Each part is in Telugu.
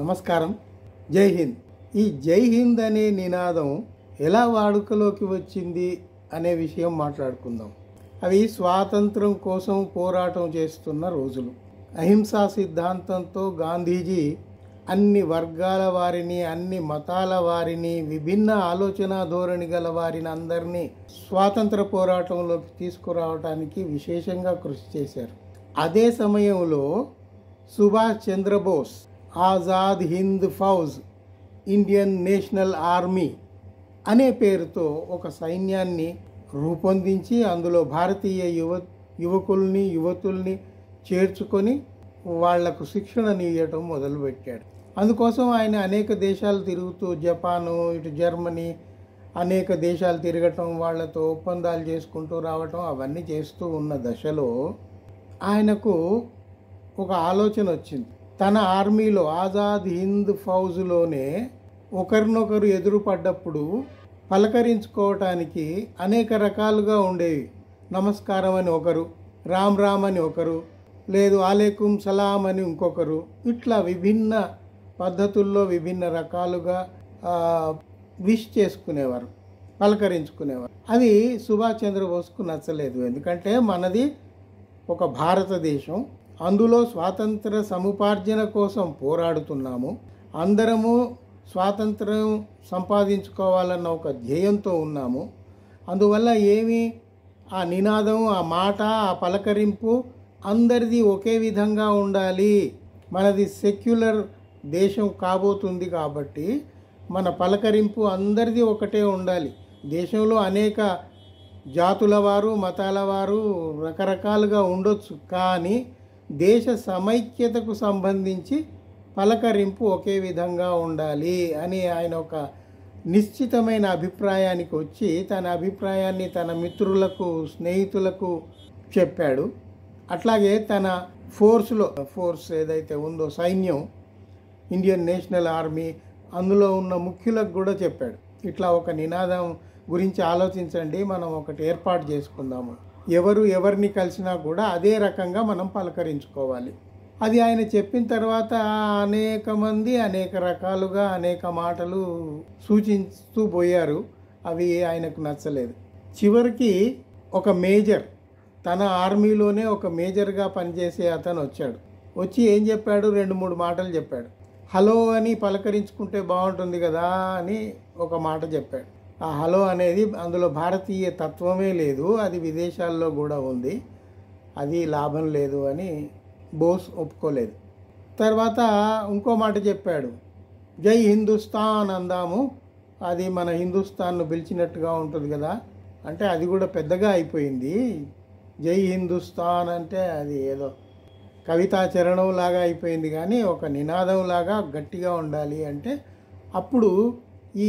నమస్కారం జై హింద్ ఈ జై హింద్ అనే నినాదం ఎలా వాడుకలోకి వచ్చింది అనే విషయం మాట్లాడుకుందాం అవి స్వాతంత్రం కోసం పోరాటం చేస్తున్న రోజులు అహింసా సిద్ధాంతంతో గాంధీజీ అన్ని వర్గాల వారిని అన్ని మతాల వారిని విభిన్న ఆలోచన ధోరణి గల వారిని అందరినీ స్వాతంత్ర పోరాటంలోకి తీసుకురావడానికి విశేషంగా కృషి చేశారు అదే సమయంలో Subhash Chandra Bose Azad Hind Fauj Indian National Army అనే పేరుతో ఒక సైన్యాన్ని రూపొందించి అందులో భారతీయ యువ యువకుల్ని యువతుల్ని చేర్చుకొని వాళ్లకు శిక్షణనివ్వటం మొదలుపెట్టాడు అందుకోసం ఆయన అనేక దేశాలు తిరుగుతూ జపాను ఇటు జర్మనీ అనేక దేశాలు తిరగటం వాళ్లతో ఒప్పందాలు చేసుకుంటూ రావటం అవన్నీ చేస్తూ ఉన్న దశలో ఆయనకు ఒక ఆలోచన వచ్చింది తన ఆర్మీలో ఆజాద్ హింద్ ఫౌజ్లోనే ఒకరినొకరు ఎదురుపడ్డప్పుడు పలకరించుకోవటానికి అనేక రకాలుగా ఉండేవి నమస్కారం అని ఒకరు రామ్ రామ్ అని ఒకరు లేదు ఆలేకుం సలాం అని ఇంకొకరు ఇట్లా విభిన్న పద్ధతుల్లో విభిన్న రకాలుగా విష్ చేసుకునేవారు పలకరించుకునేవారు అది సుభాష్ చంద్రబోస్కు నచ్చలేదు ఎందుకంటే మనది ఒక భారతదేశం అందులో స్వాతంత్ర సముపార్జన కోసం పోరాడుతున్నాము అందరము స్వాతంత్రం సంపాదించుకోవాలన్న ఒక ధ్యేయంతో ఉన్నాము అందువల్ల ఏమి ఆ నినాదం ఆ మాట ఆ పలకరింపు అందరిది ఒకే విధంగా ఉండాలి మనది సెక్యులర్ దేశం కాబోతుంది కాబట్టి మన పలకరింపు అందరిది ఒకటే ఉండాలి దేశంలో అనేక జాతుల వారు మతాల వారు రకరకాలుగా ఉండొచ్చు కానీ దేశ సమైక్యతకు సంబంధించి పలకరింపు ఒకే విధంగా ఉండాలి అని ఆయన ఒక నిశ్చితమైన అభిప్రాయానికి వచ్చి తన అభిప్రాయాన్ని తన మిత్రులకు స్నేహితులకు చెప్పాడు అట్లాగే తన ఫోర్స్లో ఫోర్స్ ఏదైతే ఉందో సైన్యం ఇండియన్ నేషనల్ ఆర్మీ అందులో ఉన్న ముఖ్యులకు కూడా చెప్పాడు ఇట్లా ఒక నినాదం గురించి ఆలోచించండి మనం ఒకటి ఏర్పాటు చేసుకుందాము ఎవరు ఎవరిని కలిసినా కూడా అదే రకంగా మనం పలకరించుకోవాలి అది ఆయన చెప్పిన తర్వాత అనేక మంది అనేక రకాలుగా అనేక మాటలు సూచిస్తూ పోయారు అవి ఆయనకు నచ్చలేదు చివరికి ఒక మేజర్ తన ఆర్మీలోనే ఒక మేజర్గా పనిచేసే అతను వచ్చాడు వచ్చి ఏం చెప్పాడు రెండు మూడు మాటలు చెప్పాడు హలో అని పలకరించుకుంటే బాగుంటుంది కదా అని ఒక మాట చెప్పాడు ఆ హలో అనేది అందులో భారతీయ తత్వమే లేదు అది విదేశాల్లో కూడా ఉంది అది లాభం లేదు అని బోస్ ఒప్పుకోలేదు తర్వాత ఇంకో మాట చెప్పాడు జై హిందుస్థాన్ అందాము అది మన హిందుస్థాన్ను పిలిచినట్టుగా ఉంటుంది కదా అంటే అది కూడా పెద్దగా అయిపోయింది జై హిందుస్థాన్ అంటే అది ఏదో కవితా లాగా అయిపోయింది కానీ ఒక నినాదం లాగా గట్టిగా ఉండాలి అంటే అప్పుడు ఈ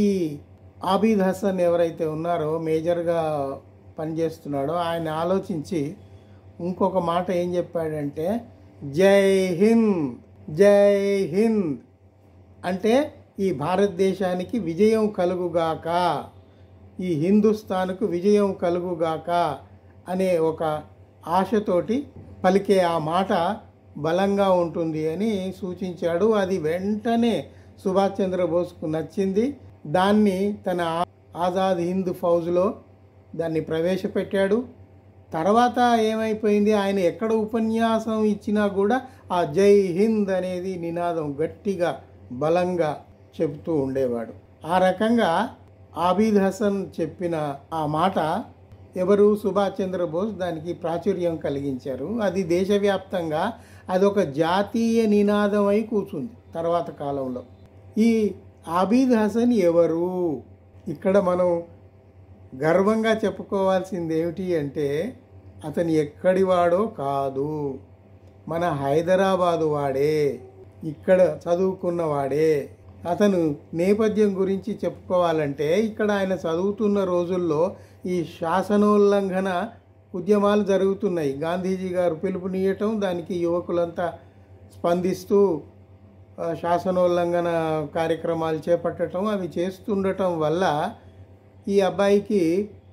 ఆబీద్ హసన్ ఎవరైతే ఉన్నారో మేజర్గా పనిచేస్తున్నాడో ఆయన ఆలోచించి ఇంకొక మాట ఏం చెప్పాడంటే జై హింద్ జై హింద్ అంటే ఈ భారతదేశానికి విజయం కలుగుగాక ఈ హిందుస్థాన్కు విజయం కలుగుగాక అనే ఒక ఆశతోటి పలికే ఆ మాట బలంగా ఉంటుంది అని సూచించాడు అది వెంటనే సుభాష్ చంద్రబోస్కు నచ్చింది దాన్ని తన ఆజాద్ హింద్ ఫౌజ్లో దాన్ని ప్రవేశపెట్టాడు తర్వాత ఏమైపోయింది ఆయన ఎక్కడ ఉపన్యాసం ఇచ్చినా కూడా ఆ జై హింద్ అనేది నినాదం గట్టిగా బలంగా చెబుతూ ఉండేవాడు ఆ రకంగా ఆబీద్ హసన్ చెప్పిన ఆ మాట ఎవరు సుభాష్ చంద్రబోస్ దానికి ప్రాచుర్యం కలిగించారు అది దేశవ్యాప్తంగా అదొక జాతీయ నినాదమై కూర్చుంది తర్వాత కాలంలో ఈ ఆబీద్ హసన్ ఎవరు ఇక్కడ మనం గర్వంగా చెప్పుకోవాల్సింది ఏమిటి అంటే అతను ఎక్కడివాడో కాదు మన హైదరాబాదు వాడే ఇక్కడ చదువుకున్నవాడే అతను నేపథ్యం గురించి చెప్పుకోవాలంటే ఇక్కడ ఆయన చదువుతున్న రోజుల్లో ఈ శాసనోల్లంఘన ఉద్యమాలు జరుగుతున్నాయి గాంధీజీ గారు పిలుపునియటం దానికి యువకులంతా స్పందిస్తూ శాసనోల్లంఘన కార్యక్రమాలు చేపట్టడం అవి చేస్తుండటం వల్ల ఈ అబ్బాయికి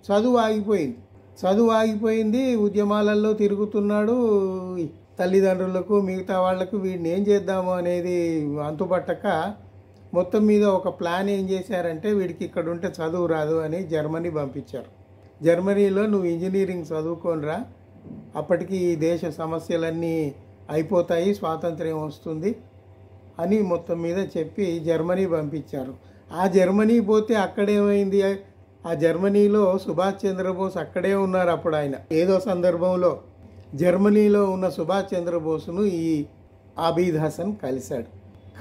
చదువు ఆగిపోయింది చదువు ఆగిపోయింది ఉద్యమాలలో తిరుగుతున్నాడు తల్లిదండ్రులకు మిగతా వాళ్లకు వీడిని ఏం చేద్దాము అనేది అంతుపట్టక మొత్తం మీద ఒక ప్లాన్ ఏం చేశారంటే వీడికి ఇక్కడ ఉంటే చదువు రాదు అని జర్మనీ పంపించారు జర్మనీలో నువ్వు ఇంజనీరింగ్ చదువుకోనరా అప్పటికి దేశ సమస్యలన్నీ అయిపోతాయి స్వాతంత్ర్యం వస్తుంది అని మొత్తం మీద చెప్పి జర్మనీ పంపించారు ఆ జర్మనీ పోతే అక్కడేమైంది ఆ జర్మనీలో సుభాష్ చంద్రబోస్ అక్కడే ఉన్నారు అప్పుడు ఆయన ఏదో సందర్భంలో జర్మనీలో ఉన్న సుభాష్ చంద్రబోస్ను ఈ అబీద్ హసన్ కలిశాడు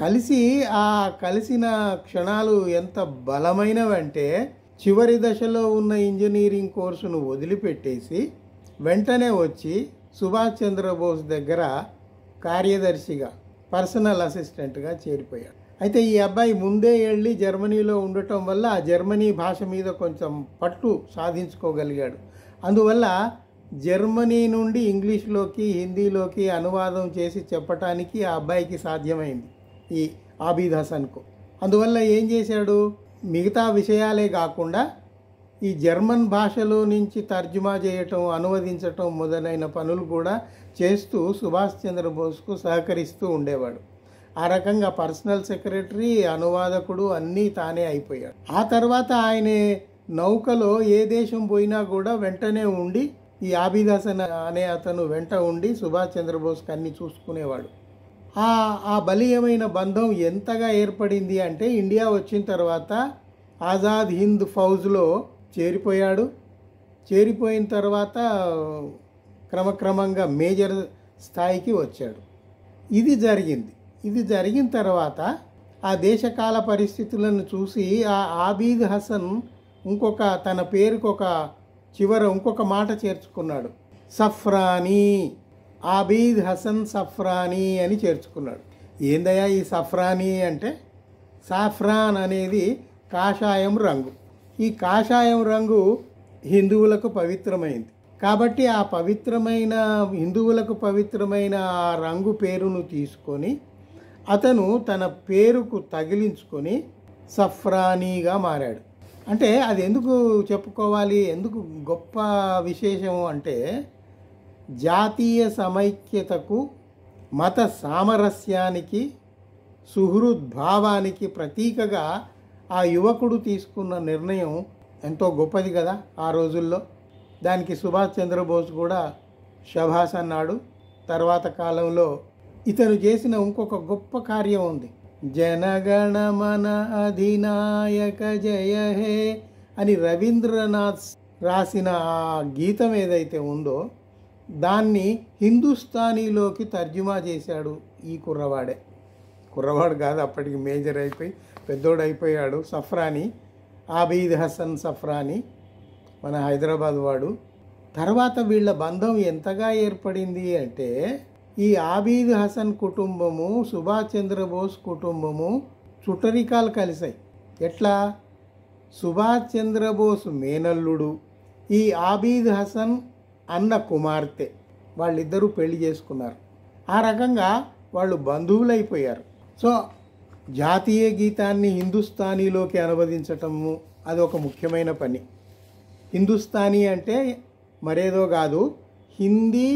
కలిసి ఆ కలిసిన క్షణాలు ఎంత బలమైనవంటే చివరి దశలో ఉన్న ఇంజనీరింగ్ కోర్సును వదిలిపెట్టేసి వెంటనే వచ్చి సుభాష్ చంద్రబోస్ దగ్గర కార్యదర్శిగా పర్సనల్ అసిస్టెంట్గా చేరిపోయాడు అయితే ఈ అబ్బాయి ముందే వెళ్ళి జర్మనీలో ఉండటం వల్ల ఆ జర్మనీ భాష మీద కొంచెం పట్టు సాధించుకోగలిగాడు అందువల్ల జర్మనీ నుండి ఇంగ్లీష్లోకి హిందీలోకి అనువాదం చేసి చెప్పటానికి ఆ అబ్బాయికి సాధ్యమైంది ఈ ఆబీద్ హసన్కు అందువల్ల ఏం చేశాడు మిగతా విషయాలే కాకుండా ఈ జర్మన్ భాషలో నుంచి తర్జుమా చేయటం అనువదించటం మొదలైన పనులు కూడా చేస్తూ సుభాష్ చంద్రబోస్కు సహకరిస్తూ ఉండేవాడు ఆ రకంగా పర్సనల్ సెక్రటరీ అనువాదకుడు అన్నీ తానే అయిపోయాడు ఆ తర్వాత ఆయన నౌకలో ఏ దేశం పోయినా కూడా వెంటనే ఉండి ఈ ఆభిదాసన అనే అతను వెంట ఉండి సుభాష్ చంద్రబోస్ అన్ని చూసుకునేవాడు ఆ ఆ బలీయమైన బంధం ఎంతగా ఏర్పడింది అంటే ఇండియా వచ్చిన తర్వాత ఆజాద్ హింద్ ఫౌజ్లో చేరిపోయాడు చేరిపోయిన తర్వాత క్రమక్రమంగా మేజర్ స్థాయికి వచ్చాడు ఇది జరిగింది ఇది జరిగిన తర్వాత ఆ దేశకాల పరిస్థితులను చూసి ఆ ఆబీద్ హసన్ ఇంకొక తన పేరుకు ఒక చివర ఇంకొక మాట చేర్చుకున్నాడు సఫ్రానీ ఆబీద్ హసన్ సఫ్రానీ అని చేర్చుకున్నాడు ఏందయ్యా ఈ సఫ్రానీ అంటే సాఫ్రాన్ అనేది కాషాయం రంగు ఈ కాషాయం రంగు హిందువులకు పవిత్రమైంది కాబట్టి ఆ పవిత్రమైన హిందువులకు పవిత్రమైన ఆ రంగు పేరును తీసుకొని అతను తన పేరుకు తగిలించుకొని సఫ్రానీగా మారాడు అంటే అది ఎందుకు చెప్పుకోవాలి ఎందుకు గొప్ప విశేషం అంటే జాతీయ సమైక్యతకు మత సామరస్యానికి సుహృద్భావానికి ప్రతీకగా ఆ యువకుడు తీసుకున్న నిర్ణయం ఎంతో గొప్పది కదా ఆ రోజుల్లో దానికి సుభాష్ చంద్రబోస్ కూడా శభాస్ అన్నాడు తర్వాత కాలంలో ఇతను చేసిన ఇంకొక గొప్ప కార్యం ఉంది జనగణమన అధినాయక జయ హే అని రవీంద్రనాథ్ రాసిన ఆ గీతం ఏదైతే ఉందో దాన్ని హిందుస్థానీలోకి తర్జుమా చేశాడు ఈ కుర్రవాడే కుర్రవాడు కాదు అప్పటికి మేజర్ అయిపోయి పెద్దోడు అయిపోయాడు సఫ్రాని ఆబీద్ హసన్ సఫ్రాని మన హైదరాబాద్ వాడు తర్వాత వీళ్ళ బంధం ఎంతగా ఏర్పడింది అంటే ఈ ఆబీద్ హసన్ కుటుంబము సుభాష్ చంద్రబోస్ కుటుంబము చుట్టరికాలు కలిశాయి ఎట్లా సుభాష్ చంద్రబోస్ మేనల్లుడు ఈ ఆబీద్ హసన్ అన్న కుమార్తె వాళ్ళిద్దరూ పెళ్లి చేసుకున్నారు ఆ రకంగా వాళ్ళు బంధువులైపోయారు సో జాతీయ గీతాన్ని హిందుస్థానీలోకి అనువదించటము అది ఒక ముఖ్యమైన పని హిందుస్థానీ అంటే మరేదో కాదు హిందీ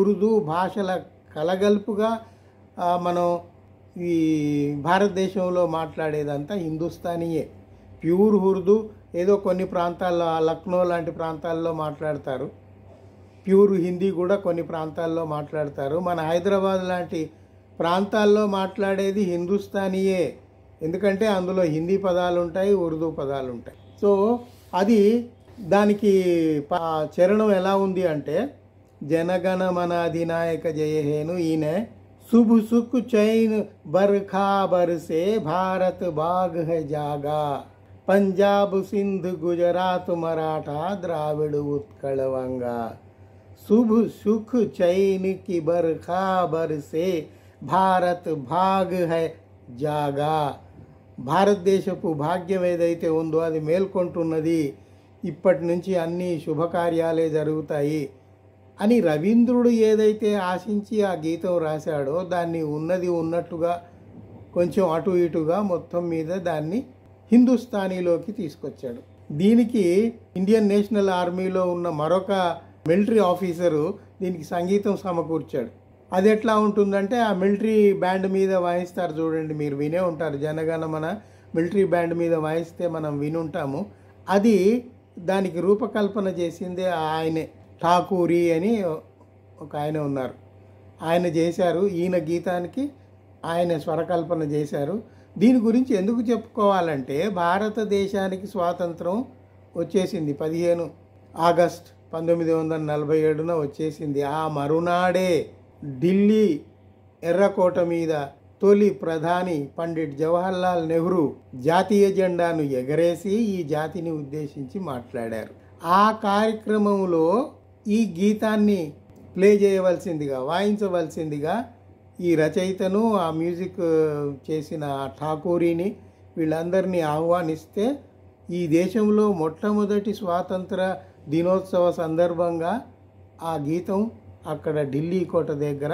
ఉర్దూ భాషల కలగలుపుగా మనం ఈ భారతదేశంలో మాట్లాడేదంతా హిందుస్థానీయే ప్యూర్ ఉర్దూ ఏదో కొన్ని ప్రాంతాల్లో లక్నో లాంటి ప్రాంతాల్లో మాట్లాడతారు ప్యూర్ హిందీ కూడా కొన్ని ప్రాంతాల్లో మాట్లాడతారు మన హైదరాబాద్ లాంటి ప్రాంతాల్లో మాట్లాడేది హిందుస్థానీయే ఎందుకంటే అందులో హిందీ పదాలు ఉంటాయి ఉర్దూ పదాలు ఉంటాయి సో అది దానికి చరణం ఎలా ఉంది అంటే జనగణ మన అధినాయక జయహేను ఈయన శుభు సుఖ్ చైన్ బర్ఖా బర్సే భారత్ బాగ్ హై జాగా పంజాబ్ సింధ్ గుజరాత్ మరాఠా ద్రావిడు ఉత్కళ వంగా శుభ సుఖ్ చైన్ కి బర్ఖా బర్సే భారత్ భాగ్ హై జాగా భారతదేశపు భాగ్యం ఏదైతే ఉందో అది మేల్కొంటున్నది ఇప్పటి నుంచి అన్ని శుభకార్యాలే జరుగుతాయి అని రవీంద్రుడు ఏదైతే ఆశించి ఆ గీతం రాశాడో దాన్ని ఉన్నది ఉన్నట్టుగా కొంచెం అటు ఇటుగా మొత్తం మీద దాన్ని హిందుస్థానీలోకి తీసుకొచ్చాడు దీనికి ఇండియన్ నేషనల్ ఆర్మీలో ఉన్న మరొక మిలిటరీ ఆఫీసరు దీనికి సంగీతం సమకూర్చాడు అది ఎట్లా ఉంటుందంటే ఆ మిలిటరీ బ్యాండ్ మీద వాయిస్తారు చూడండి మీరు వినే ఉంటారు జనగణ మన మిలిటరీ బ్యాండ్ మీద వాయిస్తే మనం వినుంటాము అది దానికి రూపకల్పన చేసింది ఆయనే ఠాకూరి అని ఒక ఆయన ఉన్నారు ఆయన చేశారు ఈయన గీతానికి ఆయన స్వరకల్పన చేశారు దీని గురించి ఎందుకు చెప్పుకోవాలంటే భారతదేశానికి స్వాతంత్రం వచ్చేసింది పదిహేను ఆగస్ట్ పంతొమ్మిది వందల నలభై ఏడున వచ్చేసింది ఆ మరునాడే ఢిల్లీ ఎర్రకోట మీద తొలి ప్రధాని పండిట్ జవహర్లాల్ నెహ్రూ జాతీయ జెండాను ఎగరేసి ఈ జాతిని ఉద్దేశించి మాట్లాడారు ఆ కార్యక్రమంలో ఈ గీతాన్ని ప్లే చేయవలసిందిగా వాయించవలసిందిగా ఈ రచయితను ఆ మ్యూజిక్ చేసిన ఠాకూరిని వీళ్ళందరినీ ఆహ్వానిస్తే ఈ దేశంలో మొట్టమొదటి స్వాతంత్ర దినోత్సవ సందర్భంగా ఆ గీతం అక్కడ ఢిల్లీ కోట దగ్గర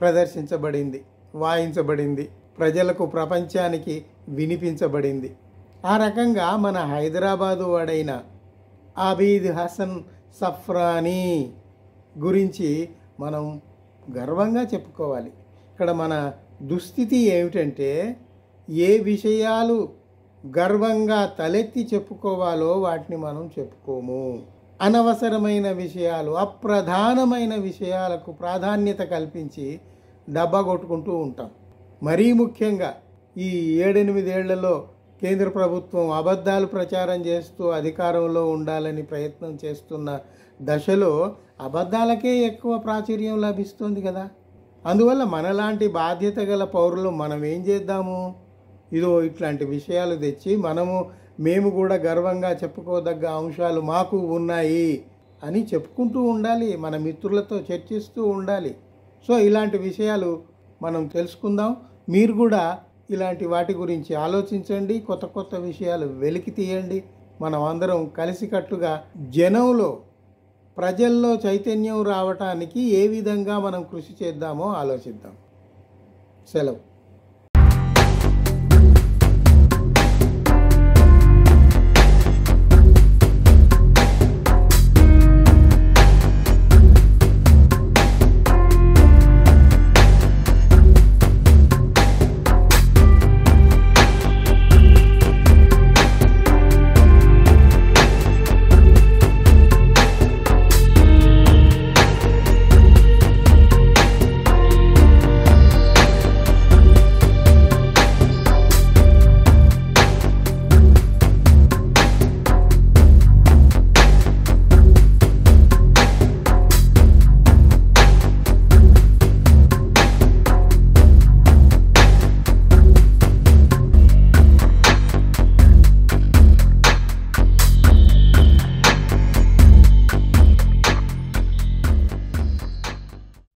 ప్రదర్శించబడింది వాయించబడింది ప్రజలకు ప్రపంచానికి వినిపించబడింది ఆ రకంగా మన హైదరాబాదు వాడైన అబీద్ హసన్ సఫ్రానీ గురించి మనం గర్వంగా చెప్పుకోవాలి ఇక్కడ మన దుస్థితి ఏమిటంటే ఏ విషయాలు గర్వంగా తలెత్తి చెప్పుకోవాలో వాటిని మనం చెప్పుకోము అనవసరమైన విషయాలు అప్రధానమైన విషయాలకు ప్రాధాన్యత కల్పించి డబ్బా కొట్టుకుంటూ ఉంటాం మరీ ముఖ్యంగా ఈ ఏడెనిమిదేళ్లలో కేంద్ర ప్రభుత్వం అబద్ధాలు ప్రచారం చేస్తూ అధికారంలో ఉండాలని ప్రయత్నం చేస్తున్న దశలో అబద్ధాలకే ఎక్కువ ప్రాచుర్యం లభిస్తుంది కదా అందువల్ల మనలాంటి బాధ్యత గల పౌరులు మనం ఏం చేద్దాము ఇదో ఇట్లాంటి విషయాలు తెచ్చి మనము మేము కూడా గర్వంగా చెప్పుకోదగ్గ అంశాలు మాకు ఉన్నాయి అని చెప్పుకుంటూ ఉండాలి మన మిత్రులతో చర్చిస్తూ ఉండాలి సో ఇలాంటి విషయాలు మనం తెలుసుకుందాం మీరు కూడా ఇలాంటి వాటి గురించి ఆలోచించండి కొత్త కొత్త విషయాలు వెలికి తీయండి మనం అందరం కలిసికట్టుగా జనంలో ప్రజల్లో చైతన్యం రావటానికి ఏ విధంగా మనం కృషి చేద్దామో ఆలోచిద్దాం సెలవు